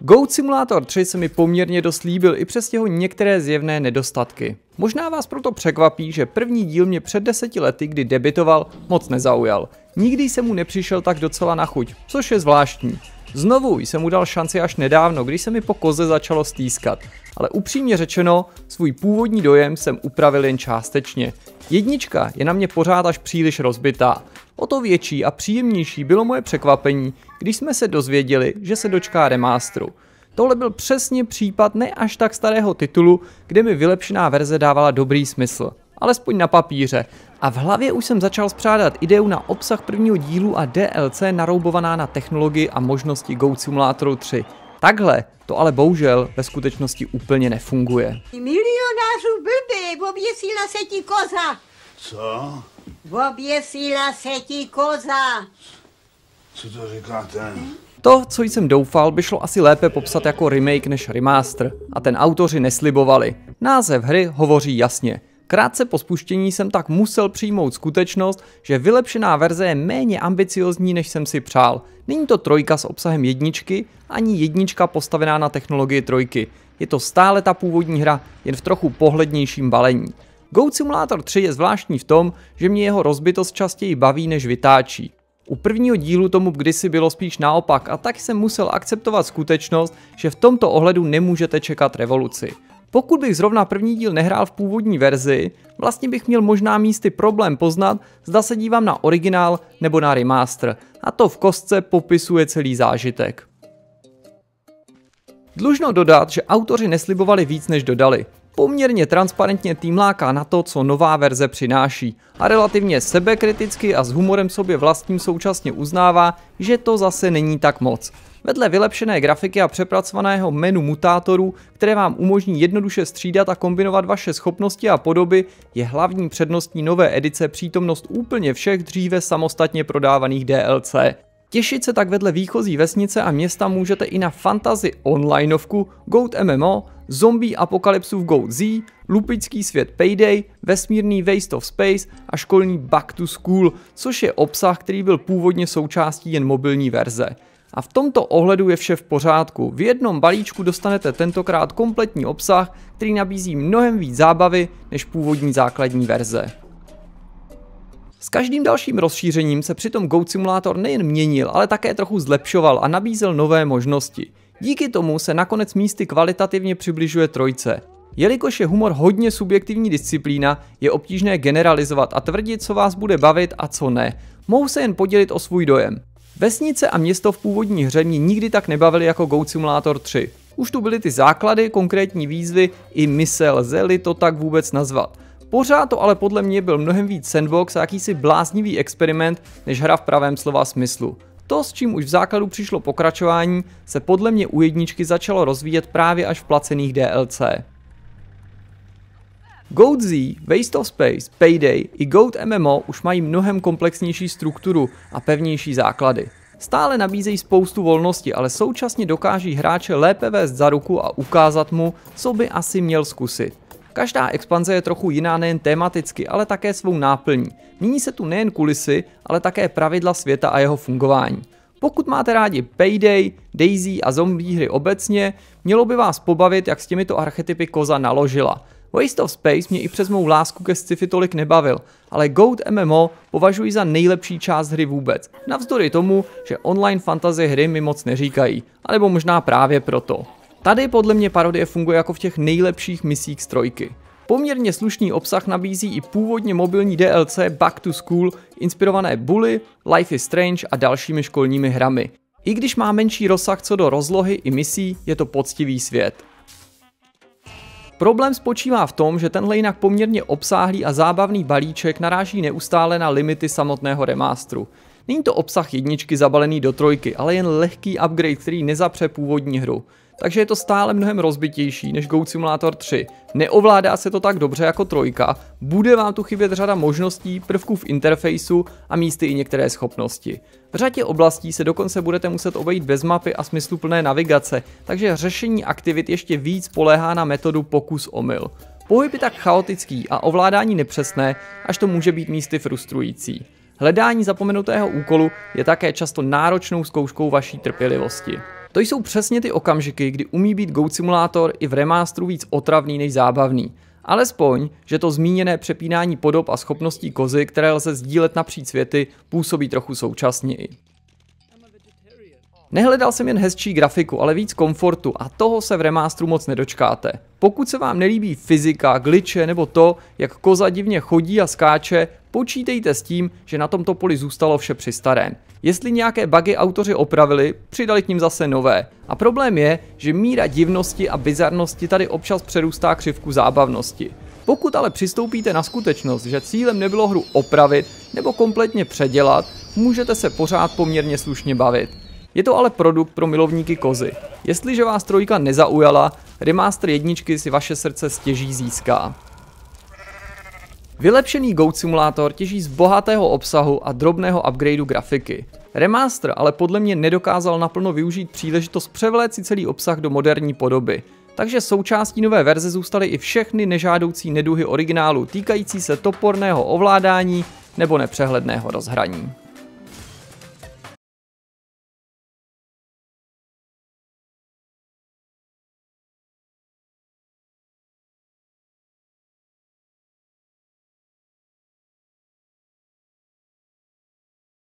Goat Simulator 3 se mi poměrně dost líbil i přes jeho některé zjevné nedostatky. Možná vás proto překvapí, že první díl mě před deseti lety, kdy debitoval, moc nezaujal. Nikdy jsem mu nepřišel tak docela na chuť, což je zvláštní. Znovu jsem mu dal šanci až nedávno, když se mi po koze začalo stýskat, ale upřímně řečeno, svůj původní dojem jsem upravil jen částečně. Jednička je na mě pořád až příliš rozbitá. O to větší a příjemnější bylo moje překvapení, když jsme se dozvěděli, že se dočká remástru. Tohle byl přesně případ ne až tak starého titulu, kde mi vylepšená verze dávala dobrý smysl. Alespoň na papíře, a v hlavě už jsem začal spřádat ideu na obsah prvního dílu a DLC naroubovaná na technologii a možnosti Go Simulatoru 3. Takhle to ale bohužel ve skutečnosti úplně nefunguje. Milionářů blbý, oběsila se ti koza. Co? Oběsila se ti koza. Co to říkáte? Hm? To, co jsem doufal, by šlo asi lépe popsat jako remake než remaster. A ten autoři neslibovali. Název hry hovoří jasně. Krátce po spuštění jsem tak musel přijmout skutečnost, že vylepšená verze je méně ambiciozní, než jsem si přál. Není to trojka s obsahem jedničky, ani jednička postavená na technologii trojky. Je to stále ta původní hra, jen v trochu pohlednějším balení. Goat Simulator 3 je zvláštní v tom, že mě jeho rozbitost častěji baví než vytáčí. U prvního dílu tomu kdysi bylo spíš naopak a tak jsem musel akceptovat skutečnost, že v tomto ohledu nemůžete čekat revoluci. Pokud bych zrovna první díl nehrál v původní verzi, vlastně bych měl možná místy problém poznat, zda se dívám na originál nebo na remaster, a to v kostce popisuje celý zážitek. Dlužno dodat, že autoři neslibovali víc než dodali. Poměrně transparentně tým láká na to, co nová verze přináší a relativně sebekriticky a s humorem sobě vlastním současně uznává, že to zase není tak moc. Vedle vylepšené grafiky a přepracovaného menu mutátorů, které vám umožní jednoduše střídat a kombinovat vaše schopnosti a podoby, je hlavní předností nové edice přítomnost úplně všech dříve samostatně prodávaných DLC. Těšit se tak vedle výchozí vesnice a města můžete i na fantazy onlineovku, Goat MMO, Zombie Apokalypsu v Goat Z, Lupický svět Payday, Vesmírný Waste of Space a školní Back to School, což je obsah, který byl původně součástí jen mobilní verze. A v tomto ohledu je vše v pořádku. V jednom balíčku dostanete tentokrát kompletní obsah, který nabízí mnohem víc zábavy než původní základní verze. S každým dalším rozšířením se přitom Go Simulator nejen měnil, ale také trochu zlepšoval a nabízel nové možnosti. Díky tomu se nakonec místy kvalitativně přibližuje trojce. Jelikož je humor hodně subjektivní disciplína, je obtížné generalizovat a tvrdit, co vás bude bavit a co ne. Mohu se jen podělit o svůj dojem. Vesnice a město v původní hře mě nikdy tak nebavily jako Go Simulator 3. Už tu byly ty základy, konkrétní výzvy i mise, lze to tak vůbec nazvat. Pořád to ale podle mě byl mnohem víc sandbox a jakýsi bláznivý experiment, než hra v pravém slova smyslu. To, s čím už v základu přišlo pokračování, se podle mě u jedničky začalo rozvíjet právě až v placených DLC. Goat Z, Waste of Space, Payday i Goat MMO už mají mnohem komplexnější strukturu a pevnější základy. Stále nabízejí spoustu volnosti, ale současně dokáží hráče lépe vést za ruku a ukázat mu, co by asi měl zkusit. Každá expanze je trochu jiná nejen tematicky, ale také svou náplní. Mění se tu nejen kulisy, ale také pravidla světa a jeho fungování. Pokud máte rádi Payday, Daisy a zombie hry obecně, mělo by vás pobavit, jak s těmito archetypy koza naložila – Waste of Space mě i přes mou lásku ke sci-fi tolik nebavil, ale Goat MMO považuji za nejlepší část hry vůbec, navzdory tomu, že online fantasy hry mi moc neříkají, anebo možná právě proto. Tady podle mě parodie funguje jako v těch nejlepších misích strojky. Poměrně slušný obsah nabízí i původně mobilní DLC Back to School, inspirované Bully, Life is Strange a dalšími školními hrami. I když má menší rozsah co do rozlohy i misí, je to poctivý svět. Problém spočívá v tom, že tenhle jinak poměrně obsáhlý a zábavný balíček naráží neustále na limity samotného remástru. Není to obsah jedničky zabalený do trojky, ale jen lehký upgrade, který nezapře původní hru takže je to stále mnohem rozbitější než Go Simulator 3. Neovládá se to tak dobře jako trojka, bude vám tu chybět řada možností, prvků v interfejsu a místy i některé schopnosti. V řadě oblastí se dokonce budete muset obejít bez mapy a smysluplné navigace, takže řešení aktivit ještě víc poléhá na metodu pokus-omyl. Pohyb je tak chaotický a ovládání nepřesné, až to může být místy frustrující. Hledání zapomenutého úkolu je také často náročnou zkouškou vaší trpělivosti. To jsou přesně ty okamžiky, kdy umí být Goat Simulator i v remástru víc otravný než zábavný. Alespoň, že to zmíněné přepínání podob a schopností kozy, které lze sdílet napříč světy, působí trochu současněji. Nehledal jsem jen hezčí grafiku, ale víc komfortu a toho se v remástru moc nedočkáte. Pokud se vám nelíbí fyzika, gliče nebo to, jak koza divně chodí a skáče, počítejte s tím, že na tomto poli zůstalo vše při starém. Jestli nějaké bugy autoři opravili, přidali k nim zase nové. A problém je, že míra divnosti a bizarnosti tady občas přerůstá křivku zábavnosti. Pokud ale přistoupíte na skutečnost, že cílem nebylo hru opravit nebo kompletně předělat, můžete se pořád poměrně slušně bavit. Je to ale produkt pro milovníky kozy. Jestliže vás trojka nezaujala, remaster jedničky si vaše srdce stěží získá. Vylepšený Goat Simulator těží z bohatého obsahu a drobného upgradeu grafiky. Remaster ale podle mě nedokázal naplno využít příležitost převléci celý obsah do moderní podoby, takže součástí nové verze zůstaly i všechny nežádoucí neduhy originálu týkající se toporného ovládání nebo nepřehledného rozhraní.